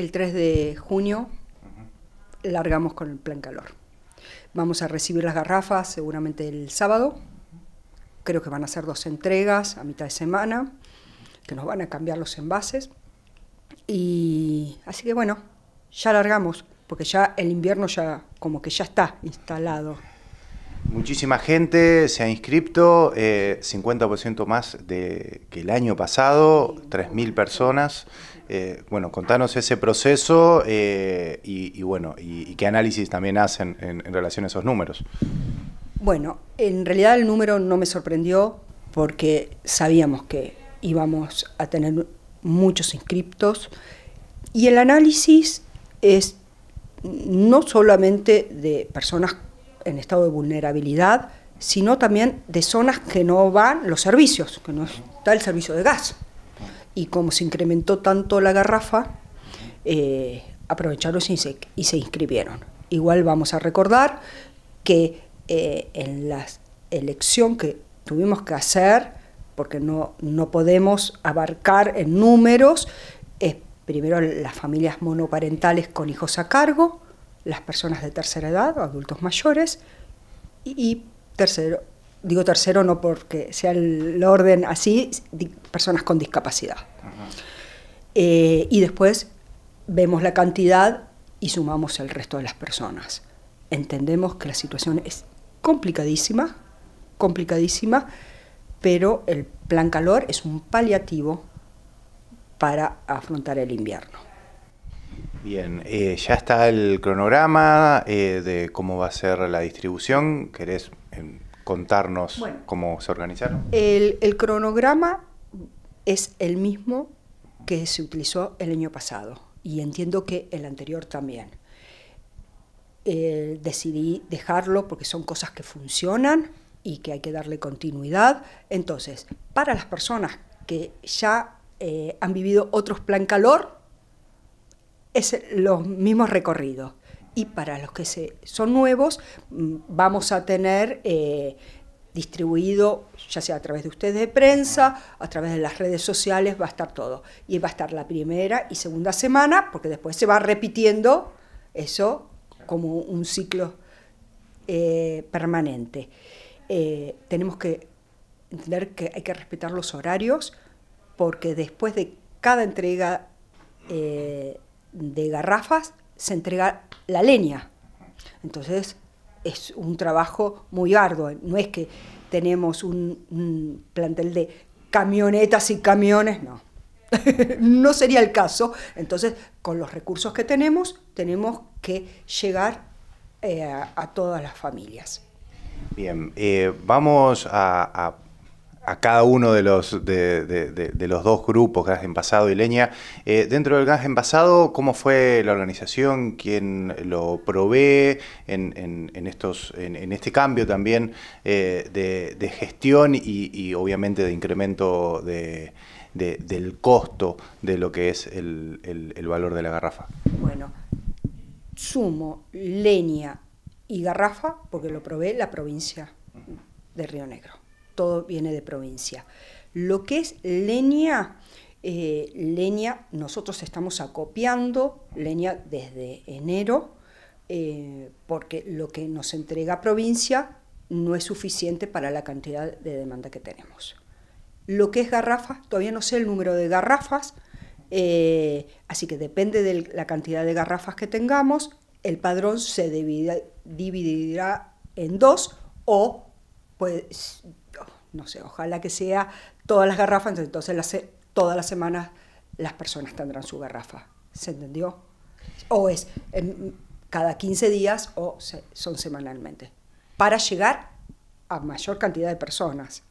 el 3 de junio largamos con el plan calor. Vamos a recibir las garrafas seguramente el sábado. Creo que van a ser dos entregas a mitad de semana, que nos van a cambiar los envases. Y así que bueno, ya largamos, porque ya el invierno ya como que ya está instalado. Muchísima gente se ha inscrito, 50% eh, más de, que el año pasado, 3.000 personas. Eh, bueno, contanos ese proceso eh, y, bueno, y, qué análisis también hacen en, en relación a esos números. Bueno, en realidad el número no me sorprendió porque sabíamos que íbamos a tener muchos inscriptos y el análisis es no solamente de personas en estado de vulnerabilidad, sino también de zonas que no van los servicios, que no está el servicio de gas. Y como se incrementó tanto la garrafa, eh, aprovecharon y se, inscribieron. Igual vamos a recordar que eh, en la elección que tuvimos que hacer, porque no, no podemos abarcar en números, primero las familias monoparentales con hijos a cargo, las personas de tercera edad, adultos mayores, y, tercero, digo tercero no porque sea el orden así, personas con discapacidad. Eh, y después vemos la cantidad y sumamos el resto de las personas. Entendemos que la situación es complicadísima, complicadísima, pero el plan calor es un paliativo para afrontar el invierno. Bien, eh, ya está el cronograma eh, de cómo va a ser la distribución. ¿Querés em, contarnos cómo se organizaron? El, el, cronograma es el mismo que se utilizó el año pasado y entiendo que el anterior también. Eh, decidí dejarlo porque son cosas que funcionan y que hay que darle continuidad. Entonces, para las personas que ya han vivido otros plan calor, es los mismos recorridos. Y para los que se, son nuevos, mm, vamos a tener eh, distribuido, ya sea a través de ustedes de prensa, a través de las redes sociales, va a estar todo. Y va a estar la primera y segunda semana, porque después se va repitiendo eso como un ciclo eh, permanente. Eh, tenemos que entender que hay que respetar los horarios, porque después de cada entrega de garrafas se entrega la leña. Entonces es un trabajo muy arduo, no es que tenemos un, plantel de camionetas y camiones, no. no sería el caso. Entonces, con los recursos que tenemos, tenemos que llegar eh, a, todas las familias. Bien, eh, vamos a a cada uno de los, de, los dos grupos, Gas Envasado y Leña. Eh, dentro del Gas Envasado, ¿cómo fue la organización? ¿Quién lo provee en, en, estos, en, este cambio también eh, de, gestión y, obviamente de incremento de, del costo de lo que es el, el, el valor de la garrafa? Bueno, sumo leña y garrafa porque lo provee la provincia de Río Negro todo viene de provincia. Lo que es leña, eh, leña, nosotros estamos acopiando leña desde enero, eh, porque lo que nos entrega provincia no es suficiente para la cantidad de demanda que tenemos. Lo que es garrafas, todavía no sé el número de garrafas, eh, así que depende de la cantidad de garrafas que tengamos, el padrón se dividirá en dos o pues, no sé, ojalá que sea todas las garrafas, entonces todas las semanas las personas tendrán su garrafa. ¿Se entendió? O es em, cada 15 días o son semanalmente, para llegar a mayor cantidad de personas.